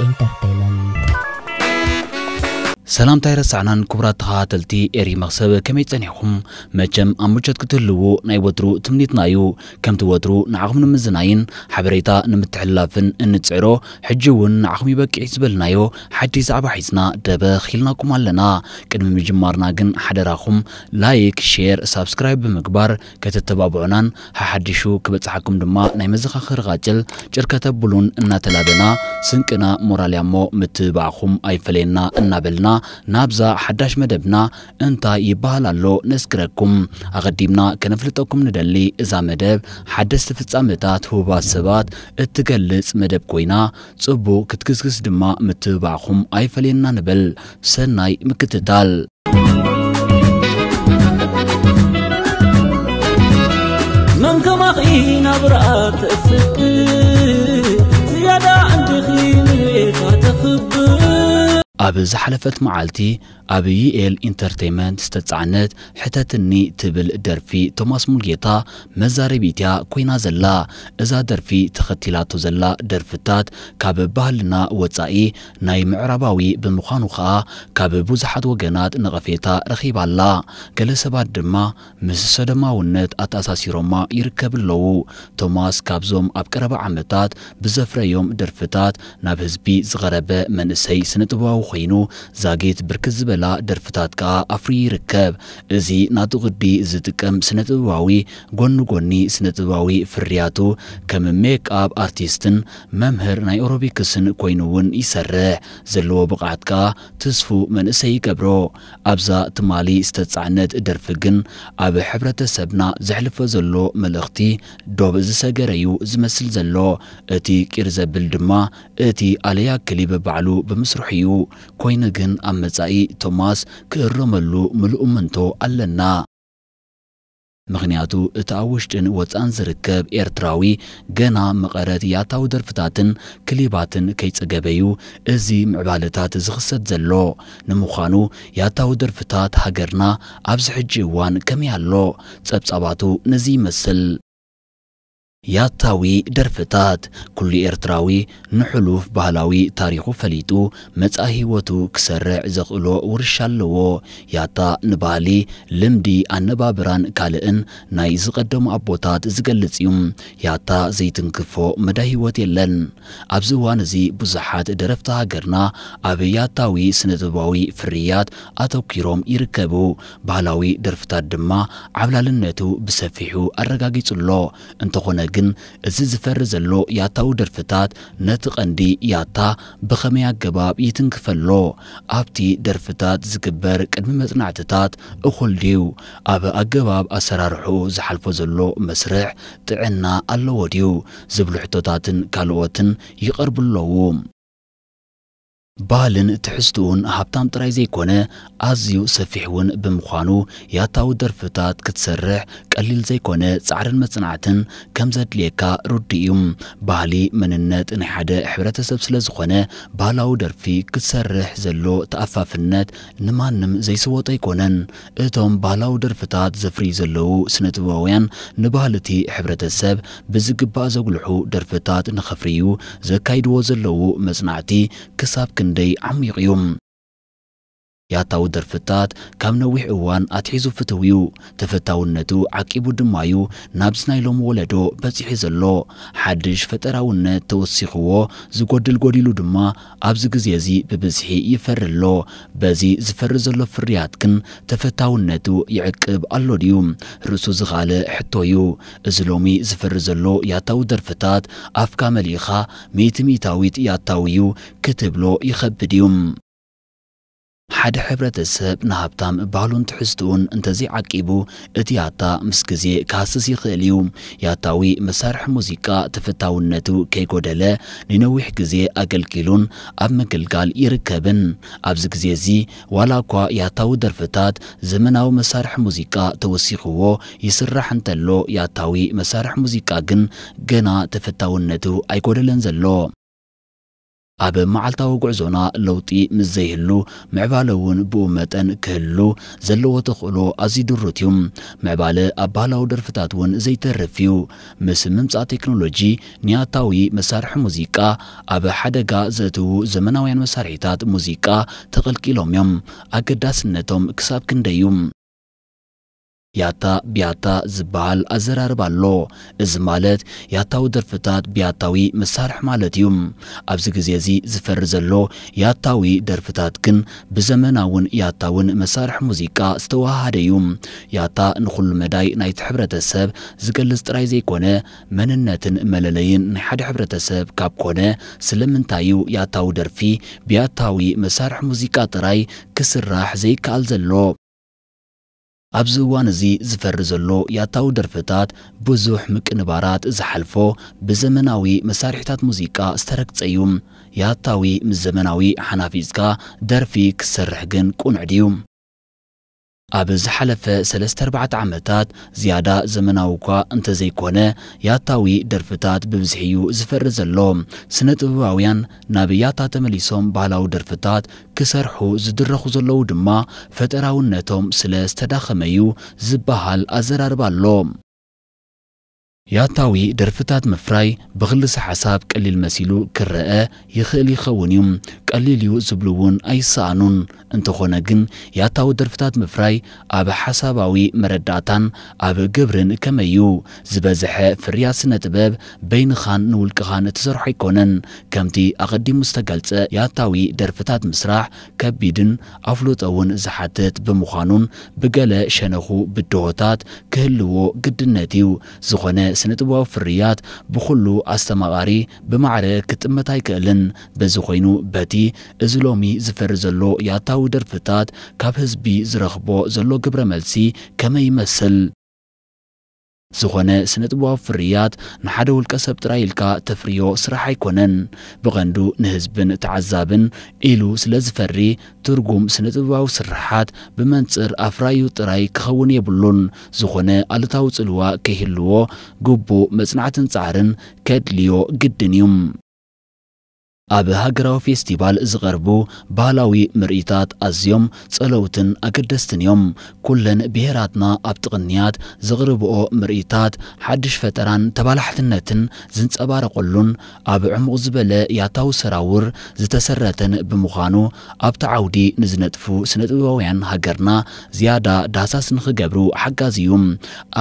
Inter. سلام تایر سعنان کبرا تها تلتی ایری مقصب کمی تنیخم مچم امرچت کتلو نای ودرو تمنیت نایو کم تو تودرو نعقم نمزناین حبریتا نمت نمتحلافن انتسعرو حجون نعقمی بک عزبل نایو حدی زعبا حیزنا دب خیلنا کمالنا کدم مجمارنا گن حدراخم لایک شیر سابسکرایب کت بمقبار حدیشو کبت حکم دما ناي مزخ خر خرغاجل جركتا بلون اناتلابنا سنکنا موراليامو متباخم ايفلينا انابلنا ናብዛ ሓዳሽ መደብና እንታይ ይበሃል ኣሎ ነስክረኩም ኣቐዲምና ከነፍልጠኩም ንደሊ እዛ መደብ ሓደስቲ ፍጻሜታት ህቡባት ሰባት እትገልጽ መደብ ኮይና ጽቡቕ ክትግስግስ ድማ ምትብባዕኹም ኣይፈልየና ንብል ሰናይ ምክትታል መንከማኺ ናብርኣ ትእስብ ኣብ ዝሓለፈት መዓልቲ ዓብዪ ኤል ኢንተርቴንመንት ዝተጻዕነት ሕተትኒ ትብል ደርፊ ቶማስ ሙልጌታ መዛረቢትያ ኮይና ዘላ እዛ ደርፊ ተኸቲላቶ ዘላ ደርፍታት ካብ ባህልና ወጻኢ ናይ ምዕራባዊ ብምዃኑ ከዓ ካብ ብዙሓት ወገናት ነቐፌታ ረኺባላ ገለ ሰባት ድማ ምስ ሰደማውነት ኣተኣሳሲሮማ ይርከብ ኣለዉ ቶማስ ካብዞም ኣብ ቀረባ ዓመታት ብዘፍረዮም ደርፍታት ናብ ህዝቢ ዝቐረበ መንእሰይ ስነጥበባዊ ኮይኑ ዛጊት ብርክት ዝበለ ዝበላ ደርፍታት ከዓ ኣፍሪ ይርከብ እዚ ናቱ ቅዲ ዝጥቀም ስነ ጥበባዊ ጎኒ ጎኒ ስነ ጥበባዊ ፍርያቱ ከም ሜክኣፕ ኣርቲስትን መምህር ናይ ኦሮቢክስን ኮይኑ እውን ይሰርሕ ዘለዎ ብቕዓት ከዓ ትስፉ መንእሰይ ይገብሮ ኣብዛ ትማሊ ዝተጻዕነት ደርፊ ግን ኣብ ሕብረተሰብና ዘሕልፎ ዘሎ መልእኽቲ ዶብ ዝሰገረ እዩ ዝመስል ዘሎ እቲ ቂር ዘብል ድማ እቲ ኣለያ ክሊብ ባዕሉ ብምስርሑ እዩ ኮይኑ ግን ኣብ መጻኢ ቶማስ ክእረመሉ ምሉእ ምንቶ ኣለና ምክንያቱ እቲ ኣብ ውሽጥን ወፃን ዝርከብ ኤርትራዊ ገና መቐረት ያታዊ ደርፍታትን ክሊባትን ከይጸገበዩ እዚ ምዕባለታት ዝኽሰት ዘሎ ንምዃኑ ያታዊ ደርፍታት ሃገርና ኣብዚ ሕጂ እዋን ከመይ ኣሎ ጸብጻባቱ ነዚ ይመስል ያታዊ ደርፍታት ኩሉ ኤርትራዊ ንሕሉፍ ባህላዊ ታሪኹ ፈሊጡ መጻ ህይወቱ ክሰርዕ ዘኽእሎ ውርሻ ኣለዎ ያታ ንባህሊ ልምዲ ኣነባብራን ካልእን ናይ ዝቐደሙ ኣቦታት ዝገልጽ እዩ ያታ ዘይትንክፎ መዳይ ህይወት የለን ኣብዚ እዋን እዚ ብዙሓት ደረፍቲ ሃገርና ኣብ ያታዊ ስነጥበባዊ ፍርያት ኣተኪሮም ይርከቡ ባህላዊ ደርፍታት ድማ ዓብላልነቱ ብሰፊሑ ኣረጋጊጹሎ እንተኾነ ነገር ግን እዚ ዝፈሪ ዘሎ ያታው ደርፍታት ነቲ ቐንዲ ያታ ብኸመይ ኣገባብ ይትንክፈሎ ኣብቲ ደርፍታት ዝግበር ቅድሚ መጽናዕትታት እኹል ድዩ ኣብ ኣገባብ ኣሰራርሑ ዝሓልፎ ዘሎ መስርሕ ጥዕና ኣለዎ ድዩ ዝብል ሕቶታትን ካልኦትን ይቐርቡ ኣለዉ ባህልን ትሕዝትኡ ሃብታም ጥራይ ዘይኮነ ኣዝዩ ሰፊሕ እውን ብምዃኑ ያታዊ ደርፍታት ክትሰርሕ ቀሊል ዘይኮነ ጻዕርን መጽናዕትን ከም ዘድልየካ ርዱእ እዩ ባህሊ መንነት ናይ ሓደ ሕብረተሰብ ስለ ዝኾነ ባህላዊ ደርፊ ክትሰርሕ ዘሎ ተኣፋፍነት ንማንም ዘይስወጦ ኣይኮነን እቶም ባህላዊ ደርፍታት ዘፍርዩ ዘለዉ ስነ ጥበባውያን ንባህሊ እቲ ሕብረተሰብ ብዝግባእ ዘጉልሑ ደርፍታት ንኸፍርዩ ዘካይድዎ ዘለዉ መጽናዕቲ ክሳብ Monday Amirium. ያታው ደርፍታት ካብ ነዊሕ እዋን ኣትሒዙ ፍትውዩ ተፈታውነቱ ዓቂቡ ድማዩ ናብዚ ናይሎም ወለዶ በፂሑ ዘሎ ሓድሽ ፈጠራውነት ተወሲኽዎ ዝጎድል ጎዲሉ ድማ ኣብዚ ግዜ እዚ ብብዝሒ ይፈሪ ኣሎ በዚ ዝፈሪ ዘሎ ፍርያት ግን ተፈታውነቱ ይዕቅብ ኣሎ ድዩ ርእሱ ዝኻልእ ሕቶ እዩ እዚ ሎሚ ዝፈሪ ዘሎ ያታው ደርፍታት ኣፍካ መሊኻ ሚእቲ ሚእታዊት ያታው እዩ ክትብሎ ይኸብድ እዩ ሓደ ሕብረተሰብ ንሃብታም ባህሉን ትሕዝትኡን እንተዘይ ዓቂቡ እቲ ያታ ምስ ግዜ ክሃስስ ይኽእል እዩ ያታዊ መሳርሒ ሙዚቃ ተፈታውነቱ ከይጎደለ ንነዊሕ ግዜ ኣገልጊሉን ኣብ ምግልጋል ይርከብን ኣብዚ ግዜ እዚ ዋላ እኳ ያታዊ ደርፍታት ዘመናዊ መሳርሒ ሙዚቃ ተወሲኽዎ ይስራሕ እንተሎ ያታዊ መሳርሒ ሙዚቃ ግን ገና ተፈታውነቱ ኣይጎደለን ዘሎ ኣብ መዓልታዊ ጉዕዞና ለውጢ ምስ ዘይህሉ ምዕባለ እውን ብኡ መጠን ክህሉ ዘለዎ ተኽእሎ ኣዝዩ ድሩት እዩ ምዕባለ ኣብ ባህላዊ ደርፍታት እውን ዘይተርፍ እዩ ምስ ምምፃእ ቴክኖሎጂ ኒያታዊ መሳርሒ ሙዚቃ ኣብ ሓደጋ ዘእትዉ ዘመናውያን መሳርሒታት ሙዚቃ ተቐልቂሎም እዮም ኣገዳስነቶም ክሳብ ክንደይ እዩ ያታ ቢያታ ዝበሃል ኣዘራርባ ኣሎ እዚ ማለት ያታዊ ደርፍታት ብያታዊ መሳርሒ ማለት እዩ ኣብዚ ግዜ እዚ ዝፈሪ ዘሎ ያታዊ ደርፍታት ግን ብዘመናውን ያታውን መሳርሒ ሙዚቃ ዝተዋሃደ እዩ ያታ ንኩሉ መዳይ ናይቲ ሕብረተሰብ ዝገልጽ ጥራይ ዘይኮነ መንነትን መለለይን ናይ ሓደ ሕብረተሰብ ካብ ኮነ ስለምንታይ ስለምንታዩ ያታዊ ደርፊ ብያታዊ መሳርሒ ሙዚቃ ጥራይ ክስራሕ ዘይከኣል ዘሎ ኣብዚ እዋን እዚ ዝፈሪ ዘሎ ያታዊ ደርፍታት ብዙሕ ምቅንባራት ዝሓልፎ ብዘመናዊ መሳርሒታት ሙዚቃ ዝተረግፀ እዩ ያታዊ ምስ ዘመናዊ ሓናፊዝካ ደርፊ ክሰርሕ ግን ቁኑዕ ድዩ ኣብ ዝሓለፈ 3ለስተ 34 ዓመታት ዝያዳ ዘመናዊ እኳ እንተዘይኮነ ያታዊ ደርፍታት ብብዝሒ እዩ ዝፈሪ ዘሎ ስነ ጥበባውያን ናብ ያታ ተመሊሶም ባህላዊ ደርፍታት ክሰርሑ ዝድረኹ ዘለዉ ድማ ፈጠራውነቶም ስለ ዝተዳኸመ እዩ ዝበሃል ኣዘራርባ ኣሎ ያታዊ ደርፍታት ምፍራይ ብኽልሲ ሓሳብ ቀሊል መሲሉ ክረአ ይኽእል ይኸውን እዩ ቀሊል እዩ ዝብሉ እውን ኣይሰኣኑን እንተኾነ ግን ያታዊ ደርፍታት ምፍራይ ኣብ ሓሳባዊ መረዳእታን ኣብ ግብርን ከመይ ዝበዝሐ ፍርያት ስነ ጥበብ በይንኻን ንውልቅኻን እትሰርሖ ኣይኮነን ከምቲ ኣቐዲሙ ዝተገልጸ ያታዊ ደርፍታት ምስራሕ ከቢድን ኣፍሎጦ እውን ዝሓትት ብምዃኑን ብገለ ሸነኹ ብድሆታት ክህልዎ ግድነት እዩ ዝኾነ ጥበባዊ ፍርያት ብኩሉ ኣስተማቓሪ ብማዕረ ክጥመት ኣይክእልን በዚ ኮይኑ በቲ እዚ ሎሚ ዝፈሪ ዘሎ ያታዊ ደርፍታት ካብ ህዝቢ ዝረኽቦ ዘሎ ግብረ መልሲ ከመይ ይመስል ዝኾነ ስነ ጥበባዊ ፍርያት ንሓደ ውልቀ ሰብ ጥራይ ኢልካ ተፍርዮ ስራሕ ኣይኮነን ብቐንዱ ንህዝብን ተዓዛብን ኢሉ ስለ ዝፈሪ ትርጉም ስነ ጥበባዊ ስራሓት ብመንፅር ኣፍራዩ ጥራይ ክኸውን የብሉን ዝኾነ ኣሉታዊ ፅልዋ ከይህልዎ ግቡእ መጽናዕትን ጻዕርን ከድልዮ ግድን እዩ ኣብ ሃገራዊ ፌስቲቫል ዝቐርቡ ባህላዊ ምርኢታት ኣዝዮም ጸለውትን ኣገደስትን እዮም ኩለን ብሄራትና ኣብ ጥቕንያት ዘቕርብኦ ምርኢታት ሓድሽ ፈጠራን ተባላሕትነትን ዝንጸባረቐሉን ኣብ ዕሙቕ ዝበለ ያታዊ ሰራውር ዝተሰረተን ብምዃኑ ኣብቲ ዓውዲ ንዝነጥፉ ስነ ጥበባውያን ሃገርና ዝያዳ ዳህሳስ ንኽገብሩ ሓጋዚ እዩ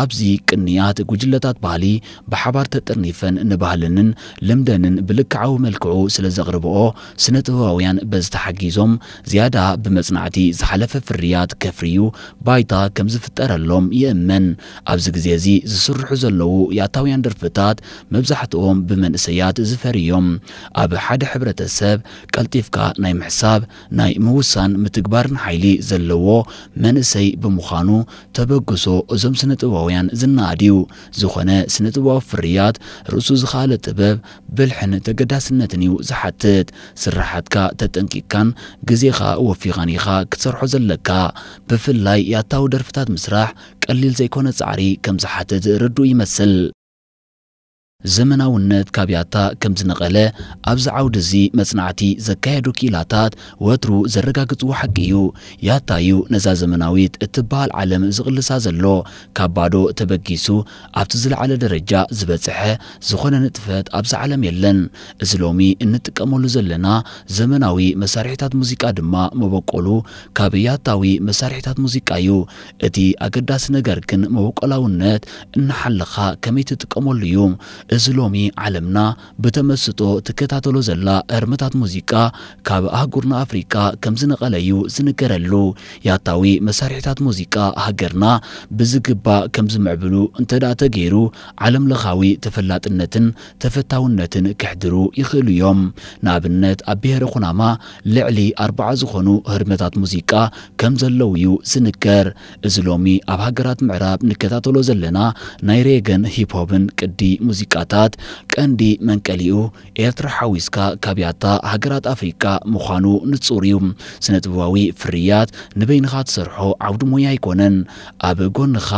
ኣብዚ ቅንያት ጉጅለታት ባህሊ ብሓባር ተጠርኒፈን ንባህልንን ልምደንን ብልክዓዊ መልክዑ ስለ ዘቕርብኦ ስነ ጥበባውያን በዚ ተሓጊዞም ዝያዳ ብመጽናዕቲ ዝሓለፈ ፍርያት ከፍርዩ ባይታ ከም ዝፍጠረሎም ይእመን ኣብዚ ግዜ እዚ ዝስርሑ ዘለዉ የኣታውያን ደርፍታት መብዛሕትኦም ብመንእሰያት ዝፈርዮም ኣብ ሓደ ሕብረተሰብ ቀልጢፍካ ናይ ምሕሳብ ናይ ምውሳን ምትግባርን ሓይሊ ዘለዎ መንእሰይ ብምዃኑ ተበግሶ እዞም ስነ ጥበባውያን ዝናኣድዩ ዝኾነ ስነ ጥበባዊ ፍርያት ርእሱ ዝኸኣለ ጥበብ ብልሕን ተገዳስነትን እዩ ዝሓ حتت سرحتك تتنكيكا جزيخا وفيغانيخا كترحوز اللكا بفلاي يا تاو درفتات مسرح قليل زي كونت كمزحتت ردو يمثل ዘመናውነት ካብያታ ከም ዝነቐለ ኣብዚ ዓውዲ እዚ መጽናዕቲ ዘካየዱ ክኢላታት ወትሩ ዘረጋግጽዎ ሓቂ እዩ ያታዩ ነዛ ዘመናዊት እትበሃል ዓለም ዝቕልሳ ዘሎ ካብ ባዶ ተበጊሱ ኣብቲ ዝለዓለ ደረጃ ዝበጽሐ ዝኾነ ንጥፈት ኣብዚ ዓለም የለን እዚ ሎሚ እንጥቀመሉ ዘለና ዘመናዊ መሳርሒታት ሙዚቃ ድማ መበቆሉ ካብ ያታዊ መሳርሒታት ሙዚቃ እዩ እቲ ኣገዳሲ ነገር ግን መበቆላውነት እናሓለኻ ከመይ ትጥቀመሉ እዩ اسلامي علمنا بتمسطو تكتاتلو زلا ارمتات موسيقى كاب اهغورنا افريكا كمزنقليو سنكرلو ياتاوي مسارحتات موسيقى هاغرنا بزغبا كمزمعبلو انتدا تغيرو علم لخاوي تفلاطنتن تفتاونتن كحدرو يخلو يوم نابنت ابيهر خناما لعلي اربعه زخونو هرمتات موسيقى كمزلويو سنكر اسلامي اب هاغرات معراب نكتاتلو زلنا نايريغن هيب هوبن قدي ጥቃታት ቀንዲ መንቀሊኡ ኤርትራ ሓዊስካ ካብያታ ሃገራት ኣፍሪቃ ምዃኑ ንጹር እዩ ስነ ጥበባዊ ፍርያት ንበይንኻ ትሰርሖ ዓውዲ ሞያ ኣይኮነን ኣብ ጎንኻ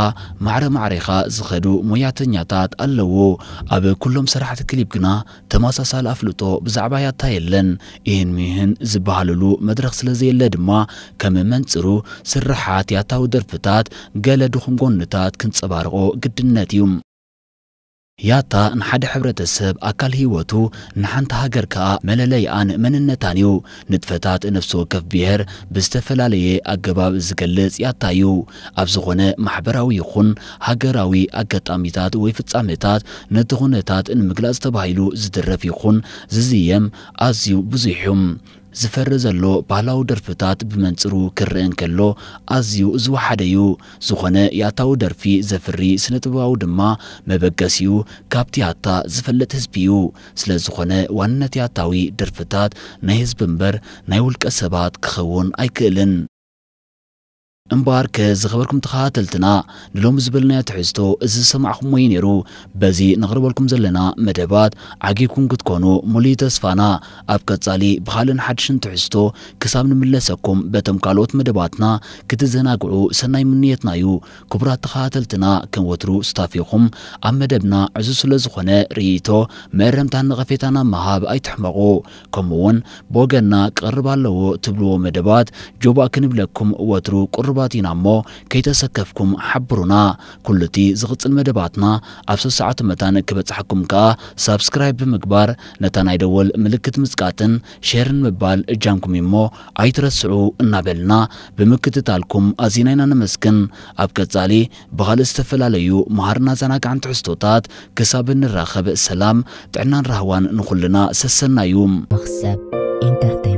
ማዕረ ማዕሪኻ ዝኸዱ ሞያተኛታት ኣለዎ ኣብ ኩሎም ስራሕቲ ክሊፕ ግና ተመሳሳሊ ኣፍልጦ ብዛዕባ ያታ የለን ይህን ሚህን ዝበሃለሉ መድረክ ስለ ድማ ከም መንፅሩ ስራሓት ያታዊ ደርፍታት ገለ ድኹም ጎንታት ክንፀባርቆ ግድነት እዩ ያታ ንሓደ ሕብረተሰብ ኣካል ህይወቱ ንሓንቲ ሃገር ከኣ መለለይኣን መንነታን እዩ ንጥፈታት ነፍሲ ወከፍ ብሄር ብዝተፈላለየ ኣገባብ ዝገልጽ ያታ እዩ ኣብ ዝኾነ ማሕበራዊ ይኹን ሃገራዊ ኣጋጣሚታት ወይ ፍጻሜታት ነቲ ኹነታት ንምግላጽ ተባሂሉ ዝድረፍ ይኹን ዝዝየም ኣዝዩ ብዙሕ እዩ ዝፈር ዘሎ ባህላዊ ደርፍታት ብመንፅሩ ክርአ እንከሎ ኣዝዩ ዝወሓደ እዩ ዝኾነ ያታዊ ደርፊ ዘፍሪ ስነ ጥበባዊ ድማ መበገሲኡ ካብቲ ያታ ዝፈለጥ ህዝቢ እዩ ስለ ዝኾነ ዋንነት ያታዊ ደርፍታት ናይ ህዝቢ እምበር ናይ ውልቀ ሰባት ክኸውን ኣይክእልን እምበር ክዝኸበርኩም ተኸታተልትና ንሎሚ ዝበልናዮ ትሕዝቶ እዚ ዝሰማዕኹም ወይ ነይሩ በዚ ንኽርበልኩም ዘለና መደባት ዓጊብኩም ክትኮኑ ሙሉይ ተስፋና ኣብ ቀጻሊ ብኻልን ሓድሽን ትሕዝቶ ክሳብ ንምለሰኩም በቶም ካልኦት መደባትና ክትዘናግዑ ሰናይ ምንየትና እዩ ክቡራት ተኸታተልትና ከም ወትሩ ስታፊኹም ኣብ መደብና ዕዙ ስለ ዝኾነ ርእይቶ መረምታን ንቐፌታና መሃብ ኣይትሕመቑ ከምኡውን ብወገና ቅርብ ኣለዎ ትብልዎ መደባት ጆባ ክንብለኩም ወትሩ ቁርብ مدباتنا مو كي تسكفكم حبرنا كلتي زغط المدباتنا أبسو ساعة متان كبت حكم كا سابسكرايب بمقبار نتان ايدول ملكة مزقاتن شيرن مبال اجامكم يمو اي ترسعو نابلنا بمكت تالكم ازينينا نمسكن أبكتالي بغال استفلاليو مهارنا زناك عن تحستوتات كساب الراخب السلام تعنان رهوان نخلنا سسنا يوم مخسب انترتين